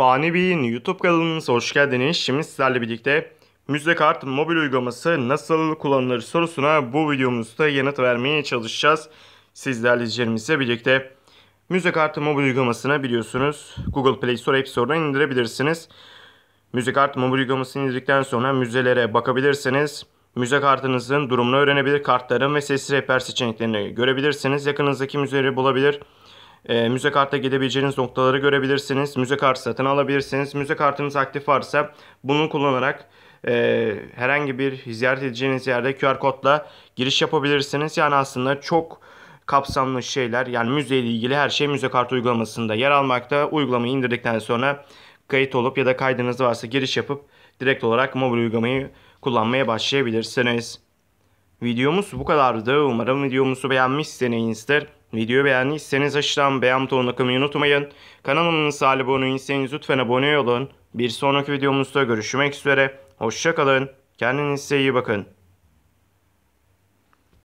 Fani Bey'in YouTube kanalımıza hoş geldiniz. Şimdi sizlerle birlikte müze kart mobil uygulaması nasıl kullanılır sorusuna bu videomuzda yanıt vermeye çalışacağız. Sizlerle izleyicilerimizle birlikte müze Kart mobil uygulamasını biliyorsunuz Google Play Store App Store'dan indirebilirsiniz. Müze kart mobil uygulamasını indirdikten sonra müzelere bakabilirsiniz. Müze kartınızın durumunu öğrenebilir, kartların ve sesli rehber seçeneklerini görebilirsiniz. Yakınızdaki müzeleri bulabilir e, müze kartta gidebileceğiniz noktaları görebilirsiniz. Müze kartı satın alabilirsiniz. Müze kartınız aktif varsa bunu kullanarak e, herhangi bir ziyaret edeceğiniz yerde QR kodla giriş yapabilirsiniz. Yani aslında çok kapsamlı şeyler yani müzeyle ilgili her şey müze kartı uygulamasında yer almakta. Uygulamayı indirdikten sonra kayıt olup ya da kaydınız varsa giriş yapıp direkt olarak mobil uygulamayı kullanmaya başlayabilirsiniz. Videomuz bu kadardı. Umarım videomuzu beğenmişsinizdir. Videoyu beğendiyseniz aşağıdan beğen butonuna kılmayı unutmayın. Kanalımın sahibi aboneyseniz lütfen abone olun. Bir sonraki videomuzda görüşmek üzere. Hoşçakalın. Kendinize iyi bakın.